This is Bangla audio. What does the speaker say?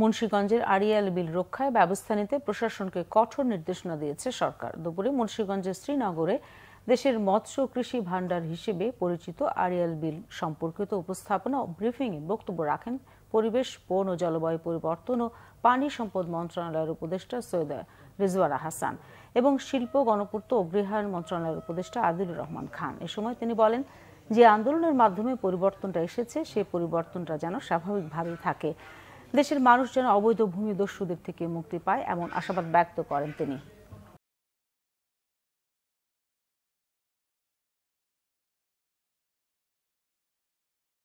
মুন্সীগঞ্জের আড়িয়াল বিল রক্ষায় ব্যবস্থা নিতে প্রশাসনকে কঠোর নির্দেশনা দিয়েছে সরকার দুপুরে মুন্সীগঞ্জের শ্রীনগরে দেশের মৎস্য কৃষি ভাণ্ডার হিসেবে পরিচিত আড়িয়াল বিল সম্পর্কিত উপস্থাপনা ও ব্রিফিংয়ে বক্তব্য রাখেন পরিবেশ বন ও জলবায়ু পরিবর্তন ও পানি সম্পদ মন্ত্রণালয়ের উপদেষ্টা সৈয়দ রিজওয়ার হাসান এবং শিল্প গণপূর্ত ও গৃহায়ণ মন্ত্রণালয়ের উপদেষ্টা আদিলুর রহমান খান এ সময় তিনি বলেন যে আন্দোলনের মাধ্যমে পরিবর্তনটা এসেছে সে পরিবর্তনটা যেন স্বাভাবিকভাবেই থাকে দেশের মানুষ যেন অবৈধ ভূমি দস্যুদের থেকে মুক্তি পায় এমন আশাবাদ ব্যক্ত করেন তিনি